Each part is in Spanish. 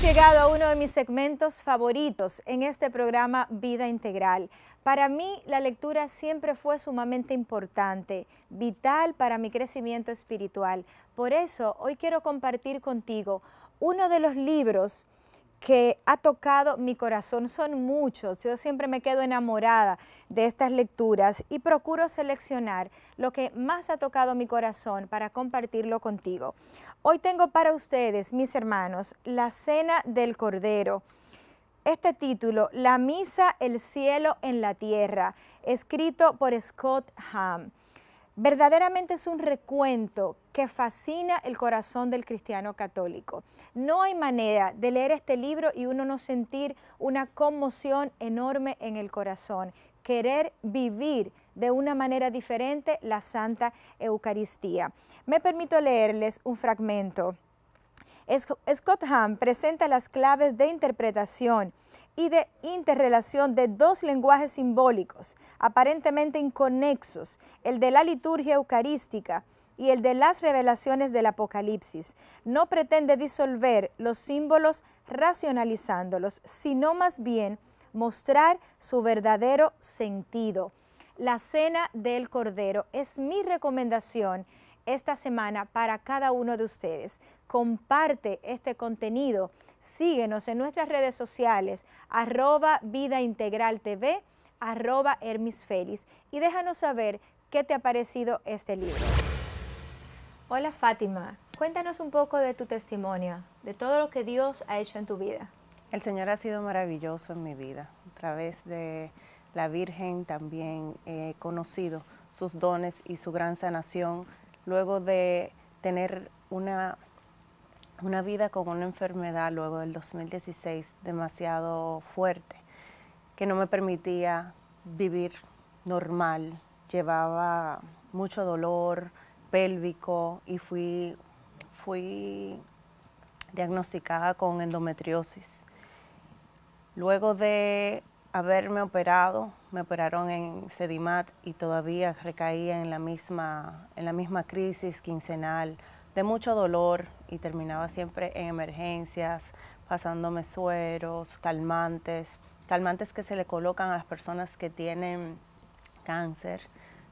hemos llegado a uno de mis segmentos favoritos en este programa Vida Integral. Para mí la lectura siempre fue sumamente importante, vital para mi crecimiento espiritual. Por eso hoy quiero compartir contigo uno de los libros que ha tocado mi corazón son muchos. Yo siempre me quedo enamorada de estas lecturas y procuro seleccionar lo que más ha tocado mi corazón para compartirlo contigo. Hoy tengo para ustedes, mis hermanos, La Cena del Cordero. Este título, La Misa, el Cielo en la Tierra, escrito por Scott Ham verdaderamente es un recuento que fascina el corazón del cristiano católico. No hay manera de leer este libro y uno no sentir una conmoción enorme en el corazón, querer vivir de una manera diferente la Santa Eucaristía. Me permito leerles un fragmento. Scott Hahn presenta las claves de interpretación y de interrelación de dos lenguajes simbólicos, aparentemente inconexos, el de la liturgia eucarística y el de las revelaciones del Apocalipsis. No pretende disolver los símbolos racionalizándolos, sino más bien mostrar su verdadero sentido. La cena del Cordero es mi recomendación esta semana para cada uno de ustedes. Comparte este contenido. Síguenos en nuestras redes sociales, arroba Vida Integral TV, arroba Félix, y déjanos saber qué te ha parecido este libro. Hola Fátima, cuéntanos un poco de tu testimonio, de todo lo que Dios ha hecho en tu vida. El Señor ha sido maravilloso en mi vida. A través de la Virgen también he conocido sus dones y su gran sanación luego de tener una, una vida con una enfermedad luego del 2016 demasiado fuerte, que no me permitía vivir normal, llevaba mucho dolor pélvico y fui, fui diagnosticada con endometriosis. Luego de haberme operado, me operaron en Sedimat y todavía recaía en la misma, en la misma crisis quincenal de mucho dolor y terminaba siempre en emergencias, pasándome sueros, calmantes, calmantes que se le colocan a las personas que tienen cáncer.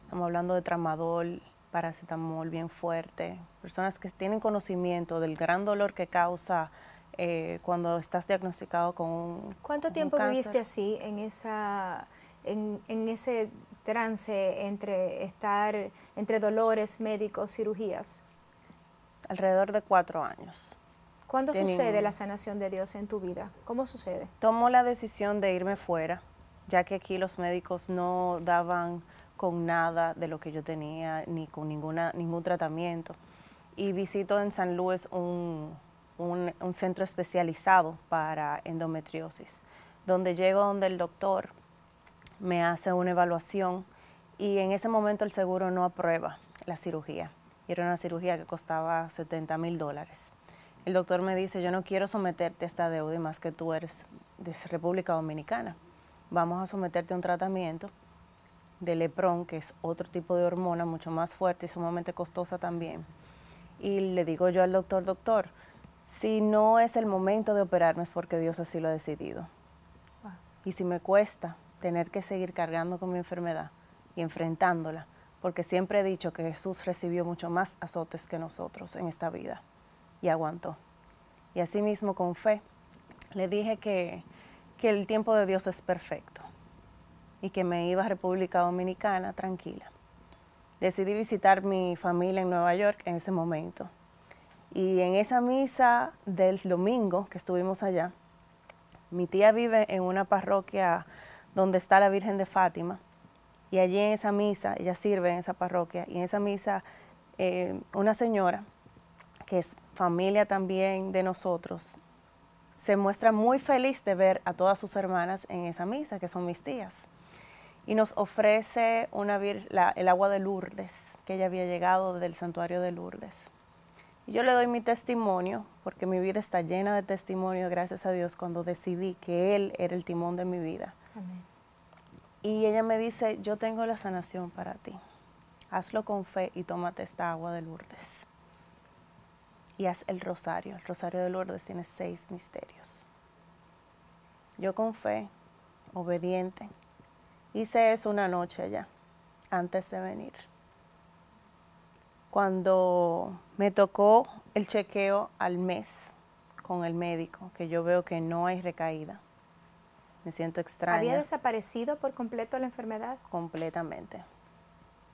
Estamos hablando de tramadol, paracetamol bien fuerte, personas que tienen conocimiento del gran dolor que causa eh, cuando estás diagnosticado con un ¿Cuánto tiempo viviste así en, esa, en, ese trance entre estar entre dolores médicos, cirugías? Alrededor de cuatro años. ¿Cuándo sucede la sanación de Dios en tu vida? ¿Cómo sucede? Tomo la decisión de irme fuera, ya que aquí los médicos no daban con nada de lo que yo tenía, ni con ninguna, ningún tratamiento. Y visito en San Luis un, un, centro especializado para endometriosis, donde llego donde el doctor me hace una evaluación y en ese momento el seguro no aprueba la cirugía. Era una cirugía que costaba 70 mil dólares. El doctor me dice, yo no quiero someterte a esta deuda más que tú eres de República Dominicana. Vamos a someterte a un tratamiento de leprón, que es otro tipo de hormona mucho más fuerte y sumamente costosa también. Y le digo yo al doctor, doctor, si no es el momento de operarme es porque Dios así lo ha decidido. Y si me cuesta tener que seguir cargando con mi enfermedad y enfrentándola, porque siempre he dicho que Jesús recibió mucho más azotes que nosotros en esta vida y aguantó. Y asimismo con fe le dije que, que el tiempo de Dios es perfecto y que me iba a República Dominicana tranquila. Decidí visitar mi familia en Nueva York en ese momento y en esa misa del domingo que estuvimos allá, mi tía vive en una parroquia donde está la Virgen de Fátima. Y allí en esa misa, ella sirve en esa parroquia, y en esa misa eh, una señora, que es familia también de nosotros, se muestra muy feliz de ver a todas sus hermanas en esa misa, que son mis tías. Y nos ofrece una el agua de Lourdes, que ella había llegado del santuario de Lourdes. Yo le doy mi testimonio, porque mi vida está llena de testimonio, gracias a Dios, cuando decidí que Él era el timón de mi vida. Y ella me dice, yo tengo la sanación para ti. Hazlo con fe y tómate esta agua de Lourdes. Y haz el rosario. El rosario de Lourdes tiene seis misterios. Yo con fe, obediente, hice eso una noche allá, antes de venir cuando me tocó el chequeo al mes con el médico, que yo veo que no hay recaída. Me siento extraña. ¿Había desaparecido por completo la enfermedad? Completamente.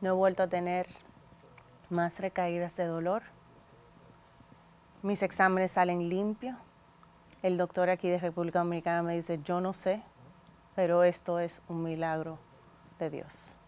No he vuelto a tener más recaídas de dolor. Mis exámenes salen limpios. El doctor aquí de República Dominicana me dice, yo no sé, pero esto es un milagro de Dios.